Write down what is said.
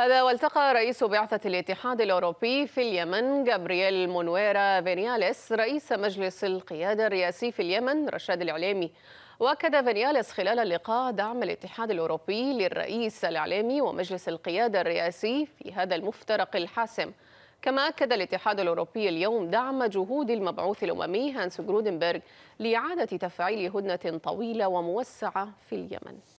هذا والتقى رئيس بعثة الاتحاد الأوروبي في اليمن جابرييل مونويرا فينياليس رئيس مجلس القيادة الرئاسي في اليمن رشاد الإعلامي واكد فينياليس خلال اللقاء دعم الاتحاد الاوروبي للرئيس الاعلامي ومجلس القياده الرئاسي في هذا المفترق الحاسم كما اكد الاتحاد الاوروبي اليوم دعم جهود المبعوث الاممي هانس جرودنبرغ لاعاده تفعيل هدنه طويله وموسعه في اليمن